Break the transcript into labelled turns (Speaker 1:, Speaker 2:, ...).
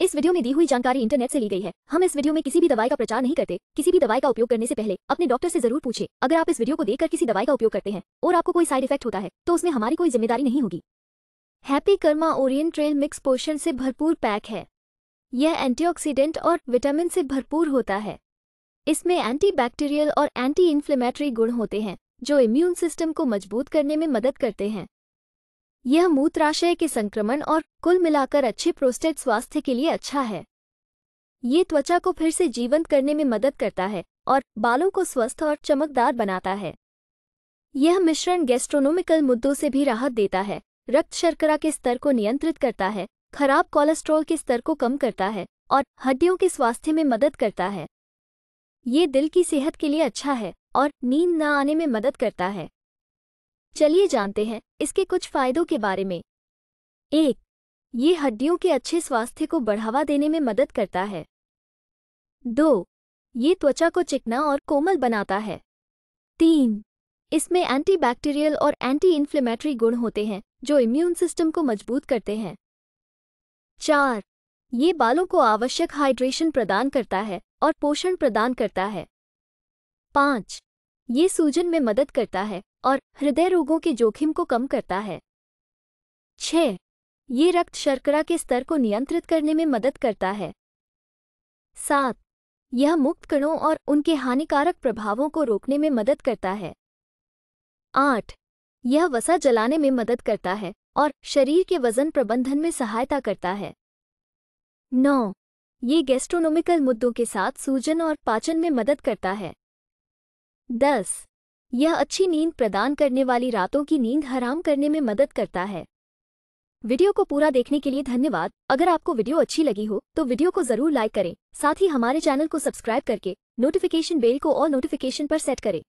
Speaker 1: इस वीडियो में दी हुई जानकारी इंटरनेट से ली गई है हम इस वीडियो में किसी भी दवाई का प्रचार नहीं करते किसी भी दवाई का उपयोग करने से पहले अपने डॉक्टर से जरूर पूछे अगर आप इस वीडियो को देखकर किसी दवाई का उपयोग करते हैं और आपको कोई साइड इफेक्ट होता है तो उसमें हमारी कोई जिम्मेदारी नहीं होगी Happy Karma Orion trail mix पोषण से भरपूर पैक है यह एंटी और विटामिन से भरपूर होता है इसमें एंटी और एंटी इन्फ्लेमेटरी गुण होते हैं जो इम्यून सिस्टम को मजबूत करने में मदद करते हैं यह मूत्राशय के संक्रमण और कुल मिलाकर अच्छे प्रोस्टेट स्वास्थ्य के लिए अच्छा है ये त्वचा को फिर से जीवंत करने में मदद करता है और बालों को स्वस्थ और चमकदार बनाता है यह मिश्रण गैस्ट्रोनोमिकल मुद्दों से भी राहत देता है रक्त शर्करा के स्तर को नियंत्रित करता है खराब कोलेस्ट्रॉल के स्तर को कम करता है और हड्डियों के स्वास्थ्य में मदद करता है ये दिल की सेहत के लिए अच्छा है और नींद न आने में मदद करता है चलिए जानते हैं इसके कुछ फायदों के बारे में एक ये हड्डियों के अच्छे स्वास्थ्य को बढ़ावा देने में मदद करता है दो ये त्वचा को चिकना और कोमल बनाता है तीन इसमें एंटीबैक्टीरियल और एंटी इन्फ्लेमेटरी गुण होते हैं जो इम्यून सिस्टम को मजबूत करते हैं चार ये बालों को आवश्यक हाइड्रेशन प्रदान करता है और पोषण प्रदान करता है पाँच ये सूजन में मदद करता है और हृदय रोगों के जोखिम को कम करता है छ ये रक्त शर्करा के स्तर को नियंत्रित करने में मदद करता है सात यह मुक्त कणों और उनके हानिकारक प्रभावों को रोकने में मदद करता है आठ यह वसा जलाने में मदद करता है और शरीर के वजन प्रबंधन में सहायता करता है नौ ये गेस्ट्रोनोमिकल मुद्दों के साथ सूजन और पाचन में मदद करता है दस यह अच्छी नींद प्रदान करने वाली रातों की नींद हराम करने में मदद करता है वीडियो को पूरा देखने के लिए धन्यवाद अगर आपको वीडियो अच्छी लगी हो तो वीडियो को जरूर लाइक करें साथ ही हमारे चैनल को सब्सक्राइब करके नोटिफिकेशन बेल को और नोटिफिकेशन पर सेट करें